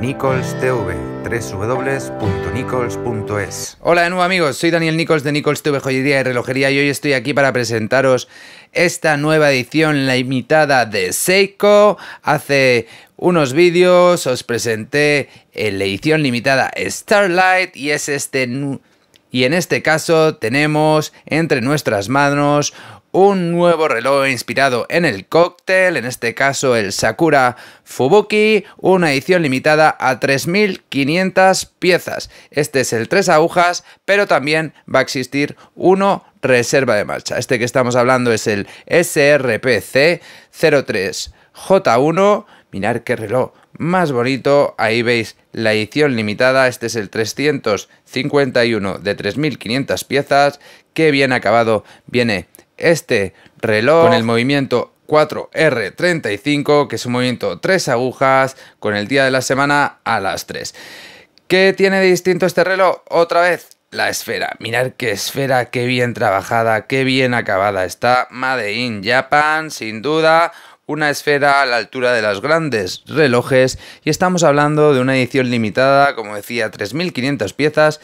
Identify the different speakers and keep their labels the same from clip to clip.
Speaker 1: Nichols TV, www.nichols.es. Hola de nuevo amigos, soy Daniel Nichols de Nichols TV Joyería y Relojería y hoy estoy aquí para presentaros esta nueva edición, la imitada de Seiko. Hace unos vídeos os presenté eh, la edición limitada Starlight y es este y en este caso tenemos entre nuestras manos un nuevo reloj inspirado en el cóctel, en este caso el Sakura Fubuki, una edición limitada a 3.500 piezas. Este es el tres agujas, pero también va a existir uno reserva de marcha. Este que estamos hablando es el SRPC 03J1 Mirad qué reloj más bonito. Ahí veis la edición limitada. Este es el 351 de 3.500 piezas. Qué bien acabado viene este reloj con el movimiento 4R35, que es un movimiento 3 agujas, con el día de la semana a las 3. ¿Qué tiene de distinto este reloj? Otra vez, la esfera. Mirad qué esfera, qué bien trabajada, qué bien acabada está. Made in Japan, sin duda una esfera a la altura de los grandes relojes y estamos hablando de una edición limitada, como decía, 3.500 piezas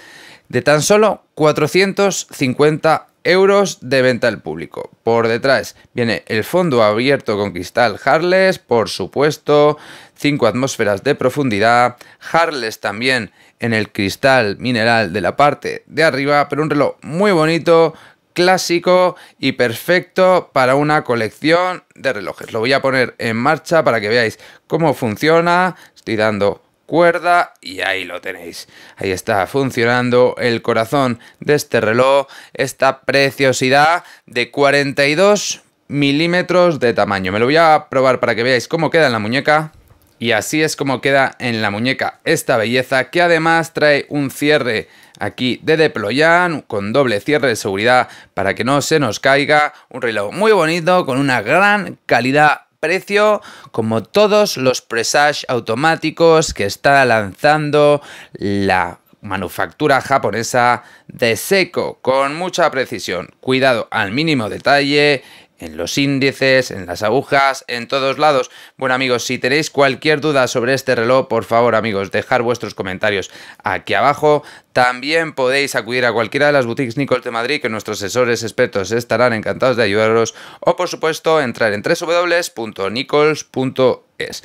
Speaker 1: de tan solo 450 euros de venta al público. Por detrás viene el fondo abierto con cristal Harles, por supuesto, 5 atmósferas de profundidad, Harles también en el cristal mineral de la parte de arriba, pero un reloj muy bonito clásico y perfecto para una colección de relojes. Lo voy a poner en marcha para que veáis cómo funciona. Estoy dando cuerda y ahí lo tenéis. Ahí está funcionando el corazón de este reloj, esta preciosidad de 42 milímetros de tamaño. Me lo voy a probar para que veáis cómo queda en la muñeca. Y así es como queda en la muñeca esta belleza que además trae un cierre aquí de Deployan con doble cierre de seguridad para que no se nos caiga. Un reloj muy bonito con una gran calidad precio como todos los presage automáticos que está lanzando la manufactura japonesa de Seco con mucha precisión, cuidado al mínimo detalle en los índices, en las agujas, en todos lados. Bueno amigos, si tenéis cualquier duda sobre este reloj, por favor amigos, dejar vuestros comentarios aquí abajo. También podéis acudir a cualquiera de las boutiques Nichols de Madrid, que nuestros asesores expertos estarán encantados de ayudaros. O por supuesto, entrar en www.nichols.es.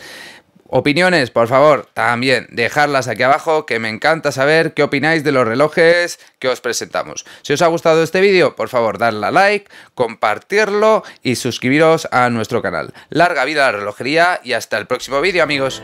Speaker 1: Opiniones, por favor, también dejarlas aquí abajo, que me encanta saber qué opináis de los relojes que os presentamos. Si os ha gustado este vídeo, por favor, darle a like, compartirlo y suscribiros a nuestro canal. Larga vida a la relojería y hasta el próximo vídeo, amigos.